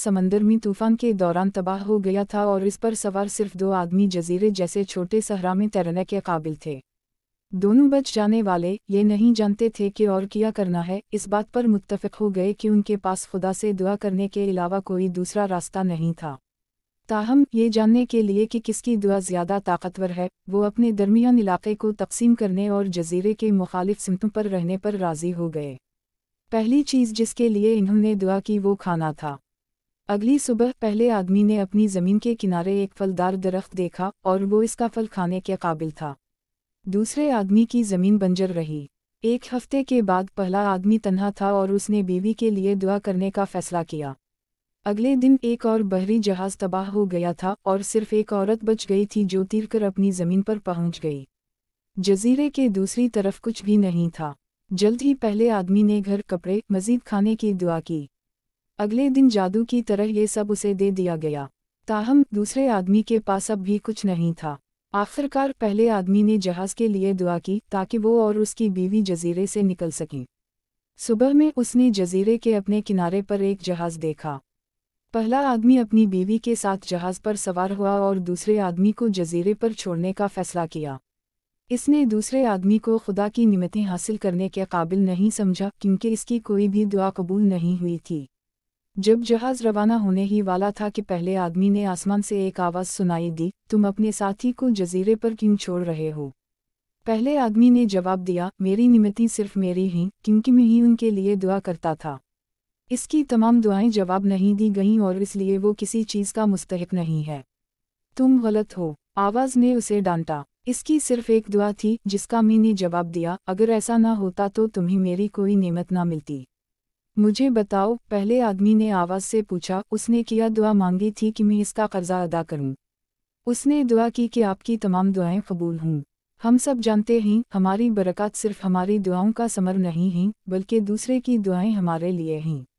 समंदर में तूफान के दौरान तबाह हो गया था और इस पर सवार सिर्फ दो आदमी जजीरे जैसे छोटे सहरा में तैरने के काबिल थे दोनों बच जाने वाले ये नहीं जानते थे कि और क्या करना है इस बात पर मुत्तफिक हो गए कि उनके पास खुदा से दुआ करने के अलावा कोई दूसरा रास्ता नहीं था ताहम ये जानने के लिए कि किसकी दुआ ज़्यादा ताकतवर है वो अपने दरमियान इलाके को तकसीम करने और जजीरे के मुखालिफ सिमतों पर रहने पर राज़ी हो गए पहली चीज़ जिसके लिए इन्होंने दुआ की वो खाना था अगली सुबह पहले आदमी ने अपनी ज़मीन के किनारे एक फलदार दरख्त देखा और वो इसका फल खाने के काबिल था दूसरे आदमी की ज़मीन बंजर रही एक हफ्ते के बाद पहला आदमी तन्हा था और उसने बीवी के लिए दुआ करने का फैसला किया अगले दिन एक और बहरी जहाज तबाह हो गया था और सिर्फ एक औरत बच गई थी जो कर अपनी ज़मीन पर पहुंच गई जजीरे के दूसरी तरफ कुछ भी नहीं था जल्द ही पहले आदमी ने घर कपड़े मजीद खाने की दुआ की अगले दिन जादू की तरह ये सब उसे दे दिया गया ताहम दूसरे आदमी के पास अब भी कुछ नहीं था आखिरकार पहले आदमी ने जहाज के लिए दुआ की ताकि वो और उसकी बीवी जजीरे से निकल सकें सुबह में उसने जजीरे के अपने किनारे पर एक जहाज देखा पहला आदमी अपनी बीवी के साथ जहाज पर सवार हुआ और दूसरे आदमी को जजीरे पर छोड़ने का फैसला किया इसने दूसरे आदमी को खुदा की निमतें हासिल करने के काबिल नहीं समझा क्योंकि इसकी कोई भी दुआ कबूल नहीं हुई थी जब जहाज रवाना होने ही वाला था कि पहले आदमी ने आसमान से एक आवाज़ सुनाई दी तुम अपने साथी को जजीरे पर क्यों छोड़ रहे हो पहले आदमी ने जवाब दिया मेरी निमित्ती सिर्फ मेरी ही क्योंकि मैं ही उनके लिए दुआ करता था इसकी तमाम दुआएं जवाब नहीं दी गईं और इसलिए वो किसी चीज़ का मुस्तक नहीं है तुम गलत हो आवाज़ ने उसे डांटा इसकी सिर्फ एक दुआ थी जिसका मैंने जवाब दिया अगर ऐसा ना होता तो तुम्हें मेरी कोई नियमत ना मिलती मुझे बताओ पहले आदमी ने आवाज़ से पूछा उसने किया दुआ मांगी थी कि मैं इसका कर्जा अदा करूं। उसने दुआ की कि आपकी तमाम दुआएं कबूल हों हम सब जानते हैं हमारी बरकत सिर्फ हमारी दुआओं का समर नहीं है बल्कि दूसरे की दुआएं हमारे लिए हैं